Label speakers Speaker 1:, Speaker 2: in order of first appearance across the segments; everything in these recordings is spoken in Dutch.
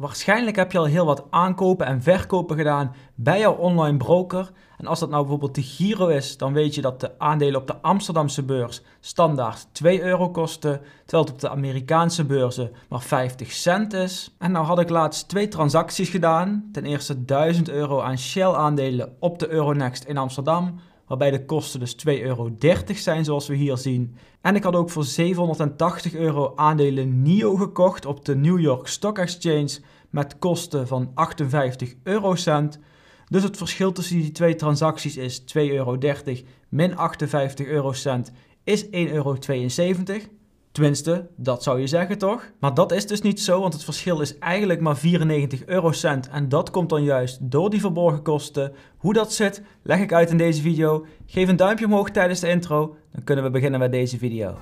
Speaker 1: Waarschijnlijk heb je al heel wat aankopen en verkopen gedaan bij jouw online broker. En als dat nou bijvoorbeeld de Giro is, dan weet je dat de aandelen op de Amsterdamse beurs standaard 2 euro kosten, terwijl het op de Amerikaanse beurzen maar 50 cent is. En nou had ik laatst twee transacties gedaan. Ten eerste 1000 euro aan Shell aandelen op de Euronext in Amsterdam waarbij de kosten dus 2,30 euro zijn zoals we hier zien. En ik had ook voor 780 euro aandelen NIO gekocht op de New York Stock Exchange met kosten van 58 eurocent. Dus het verschil tussen die twee transacties is 2,30 euro min 58 eurocent is 1,72 euro. Tenminste, dat zou je zeggen toch? Maar dat is dus niet zo, want het verschil is eigenlijk maar 94 eurocent. En dat komt dan juist door die verborgen kosten. Hoe dat zit, leg ik uit in deze video. Geef een duimpje omhoog tijdens de intro, dan kunnen we beginnen met deze video.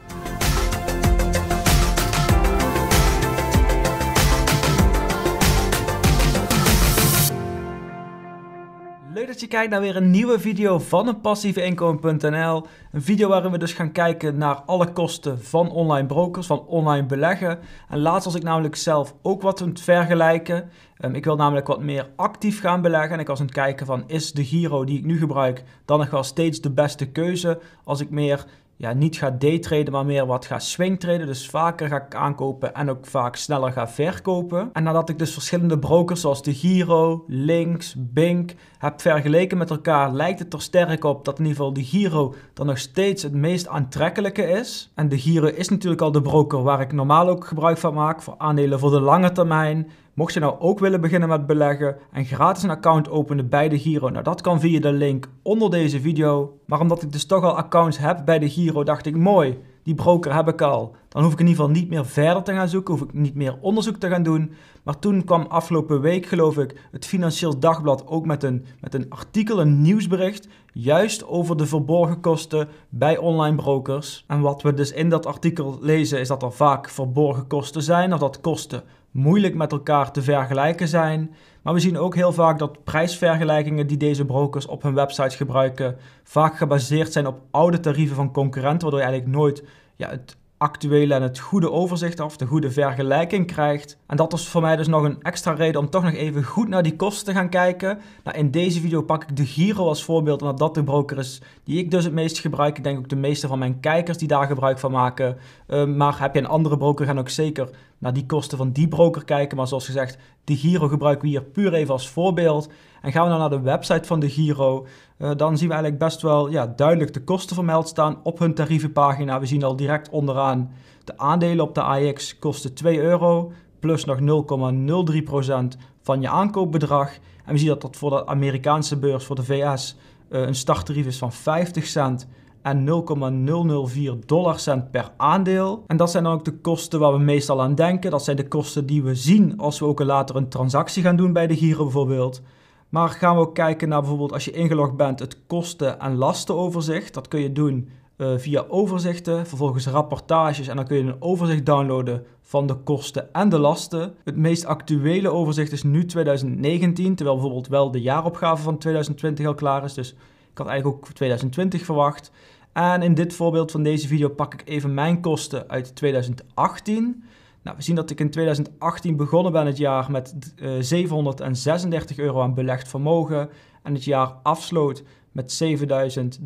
Speaker 1: Leuk dat je kijkt naar weer een nieuwe video van een passieveinkomen.nl. Een video waarin we dus gaan kijken naar alle kosten van online brokers, van online beleggen. En laatst was ik namelijk zelf ook wat aan het vergelijken. Ehm, ik wil namelijk wat meer actief gaan beleggen. En ik was aan het kijken van, is de Giro die ik nu gebruik dan nog wel steeds de beste keuze? Als ik meer ja, niet ga daytraden, maar meer wat ga swingtraden. Dus vaker ga ik aankopen en ook vaak sneller ga verkopen. En nadat ik dus verschillende brokers zoals de Giro, Links, Bink heb vergeleken met elkaar, lijkt het er sterk op dat in ieder geval de Giro dan nog steeds het meest aantrekkelijke is. En de Giro is natuurlijk al de broker waar ik normaal ook gebruik van maak voor aandelen voor de lange termijn Mocht je nou ook willen beginnen met beleggen en gratis een account openen bij de Giro, nou dat kan via de link onder deze video. Maar omdat ik dus toch al accounts heb bij de Giro, dacht ik mooi die broker heb ik al. Dan hoef ik in ieder geval niet meer verder te gaan zoeken, hoef ik niet meer onderzoek te gaan doen. Maar toen kwam afgelopen week, geloof ik, het Financieel Dagblad ook met een, met een artikel, een nieuwsbericht, juist over de verborgen kosten bij online brokers. En wat we dus in dat artikel lezen is dat er vaak verborgen kosten zijn, of dat kosten moeilijk met elkaar te vergelijken zijn. Maar we zien ook heel vaak dat prijsvergelijkingen die deze brokers op hun websites gebruiken vaak gebaseerd zijn op oude tarieven van concurrenten, waardoor je eigenlijk nooit ja, het actuele en het goede overzicht of de goede vergelijking krijgt. En dat is voor mij dus nog een extra reden om toch nog even goed naar die kosten te gaan kijken. Nou, in deze video pak ik de Giro als voorbeeld, omdat dat de broker is die ik dus het meest gebruik. Ik denk ook de meeste van mijn kijkers die daar gebruik van maken. Ehm, maar heb je een andere broker, gaan ook zeker naar die kosten van die broker kijken. Maar zoals gezegd, de Giro gebruiken we hier puur even als voorbeeld. En gaan we dan nou naar de website van de Giro, eh, dan zien we eigenlijk best wel ja, duidelijk de kosten vermeld staan op hun tarievenpagina. We zien al direct onderaan de aandelen op de AX kosten 2 euro plus nog 0,03% van je aankoopbedrag. En we zien dat dat voor de Amerikaanse beurs, voor de VS, eh, een starttarief is van 50 cent en 0,004 cent per aandeel. En dat zijn dan ook de kosten waar we meestal aan denken. Dat zijn de kosten die we zien als we ook later een transactie gaan doen bij de Giro bijvoorbeeld. Maar gaan we ook kijken naar bijvoorbeeld als je ingelogd bent het kosten- en lastenoverzicht. Dat kun je doen eh, via overzichten, vervolgens rapportages en dan kun je een overzicht downloaden van de kosten en de lasten. Het meest actuele overzicht is nu 2019, terwijl bijvoorbeeld wel de jaaropgave van 2020 al klaar is. Dus ik had eigenlijk ook 2020 verwacht. En in dit voorbeeld van deze video pak ik even mijn kosten uit 2018. Nou, we zien dat ik in 2018 begonnen ben het jaar met 736 eh, euro aan belegd vermogen en het jaar afsloot met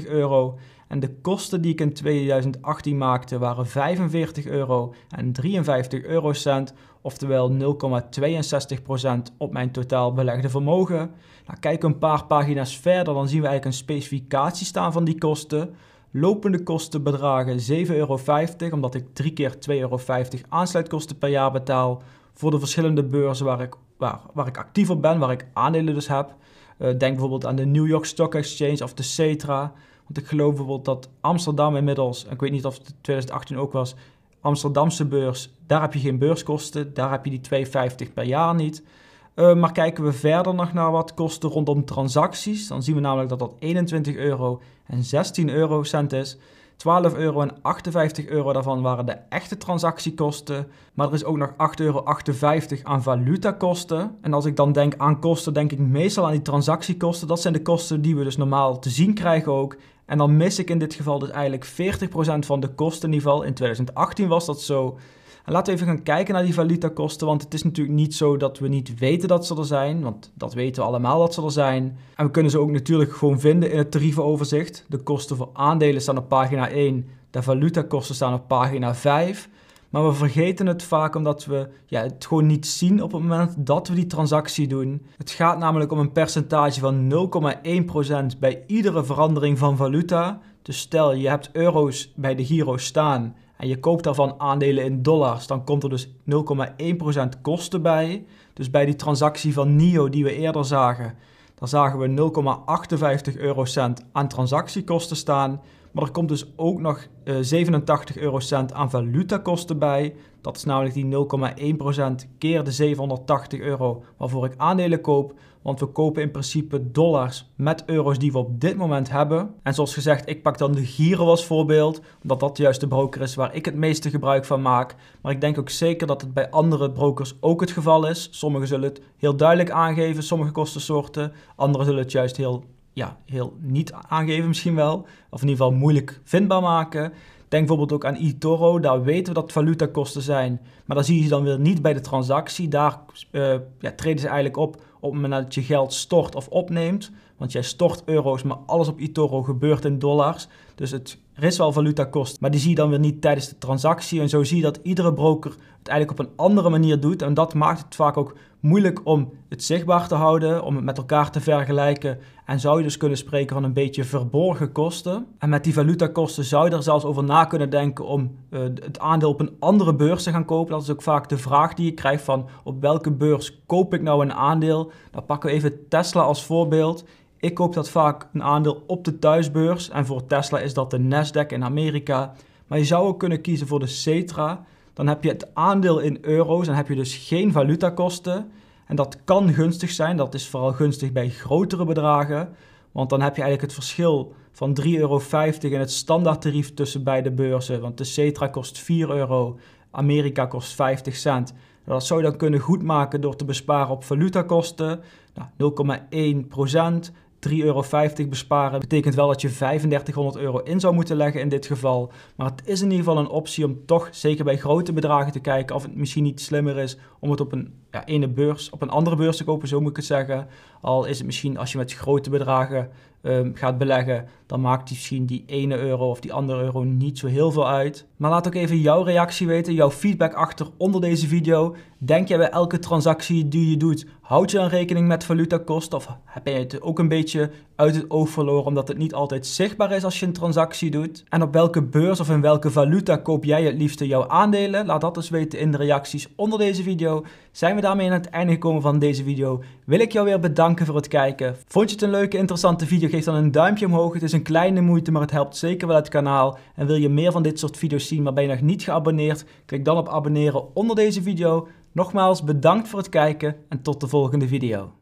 Speaker 1: 7.383 euro en de kosten die ik in 2018 maakte waren 45 euro en 53 eurocent, oftewel 0,62% op mijn totaal belegde vermogen. Nou, kijk een paar pagina's verder, dan zien we eigenlijk een specificatie staan van die kosten. Lopende kosten bedragen 7,50 euro, omdat ik 3 keer 2,50 euro aansluitkosten per jaar betaal voor de verschillende beurzen waar ik, actiever waar ik actief op ben, waar ik aandelen dus heb. Eh, denk bijvoorbeeld aan de New York Stock Exchange of de CETRA. Want ik geloof bijvoorbeeld dat Amsterdam inmiddels, ik weet niet of het 2018 ook was, Amsterdamse beurs, daar heb je geen beurskosten, daar heb je die 2,50 per jaar niet. Eh, maar kijken we verder nog naar wat kosten rondom transacties, dan zien we namelijk dat dat 21 euro en 16 eurocent is. 12 euro en 58 euro daarvan waren de echte transactiekosten. Maar er is ook nog 8,58 euro aan valutakosten. En als ik dan denk aan kosten, denk ik meestal aan die transactiekosten. Dat zijn de kosten die we dus normaal te zien krijgen ook. En dan mis ik in dit geval dus eigenlijk 40% van de kosten In 2018 was dat zo. En laten we even gaan kijken naar die valutakosten, want het is natuurlijk niet zo dat we niet weten dat ze er zijn, want dat weten we allemaal dat ze er zijn. En we kunnen ze ook natuurlijk gewoon vinden in het tarievenoverzicht. De kosten voor aandelen staan op pagina 1, de valutakosten staan op pagina 5. Maar we vergeten het vaak omdat we ja, het gewoon niet zien op het moment dat we die transactie doen. Het gaat namelijk om een percentage van 0,1% bij iedere verandering van valuta. Dus stel je hebt euro's bij de Giro staan en je koopt daarvan aandelen in dollars, dan komt er dus 0,1% kosten bij. Dus bij die transactie van NIO die we eerder zagen, dan zagen we 0,58 eurocent aan transactiekosten staan. Maar er komt dus ook nog uh, eh, 87 eurocent aan valutakosten bij. Dat is namelijk die 0,1% keer de 780 euro waarvoor ik aandelen koop. Want we kopen in principe dollars met euro's die we op dit moment hebben. En zoals gezegd, ik pak dan de Giro als voorbeeld, omdat dat juist de broker is waar ik het meeste gebruik van maak. Maar ik denk ook zeker dat het bij andere brokers ook het geval is. Sommigen zullen het heel duidelijk aangeven, sommige kostensoorten. Anderen zullen het juist heel ja, heel niet aangeven misschien wel, of in ieder geval moeilijk vindbaar maken. Denk bijvoorbeeld ook aan eToro, daar weten we dat valutakosten zijn, maar daar zie je ze dan weer niet bij de transactie. Daar eh, ja, treden ze eigenlijk op op het moment dat je geld stort of opneemt, want jij stort euro's, maar alles op eToro gebeurt in dollars. Dus het er is wel valutakost, maar die zie je dan weer niet tijdens de transactie. En zo zie je dat iedere broker het eigenlijk op een andere manier doet. En dat maakt het vaak ook moeilijk om het zichtbaar te houden, om het met elkaar te vergelijken. En zou je dus kunnen spreken van een beetje verborgen kosten. En met die valutakosten zou je er zelfs over na kunnen denken om eh, het aandeel op een andere beurs te gaan kopen. Dat is ook vaak de vraag die je krijgt van op welke beurs koop ik nou een aandeel? Dan pakken we even Tesla als voorbeeld. Ik koop dat vaak een aandeel op de thuisbeurs en voor Tesla is dat de Nasdaq in Amerika. Maar je zou ook kunnen kiezen voor de Cetra. Dan heb je het aandeel in euro's en heb je dus geen valutakosten. En dat kan gunstig zijn. Dat is vooral gunstig bij grotere bedragen. Want dan heb je eigenlijk het verschil van 3,50 euro in het standaardtarief tussen beide beurzen. Want de Cetra kost 4 euro, Amerika kost 50 cent. Nou, dat zou je dan kunnen goedmaken door te besparen op valutakosten. Nou, 0,1 procent. 3,50 euro besparen betekent wel dat je 3500 euro in zou moeten leggen in dit geval. Maar het is in ieder geval een optie om toch zeker bij grote bedragen te kijken of het misschien niet slimmer is om het op een ja, ene beurs op een andere beurs te kopen, zo moet ik het zeggen. Al is het misschien als je met grote bedragen ehm, gaat beleggen, dan maakt die misschien die ene euro of die andere euro niet zo heel veel uit. Maar laat ook even jouw reactie weten, jouw feedback achter onder deze video. Denk jij bij elke transactie die je doet, houd je een rekening met valutakosten of heb je het ook een beetje uit het oog verloren omdat het niet altijd zichtbaar is als je een transactie doet? En op welke beurs of in welke valuta koop jij het liefste jouw aandelen? Laat dat eens weten in de reacties onder deze video. Zijn we daarmee aan het einde gekomen van deze video. Wil ik jou weer bedanken voor het kijken. Vond je het een leuke, interessante video? Geef dan een duimpje omhoog. Het is een kleine moeite, maar het helpt zeker wel het kanaal. En wil je meer van dit soort video's zien, maar ben je nog niet geabonneerd? Klik dan op abonneren onder deze video. Nogmaals, bedankt voor het kijken en tot de volgende video.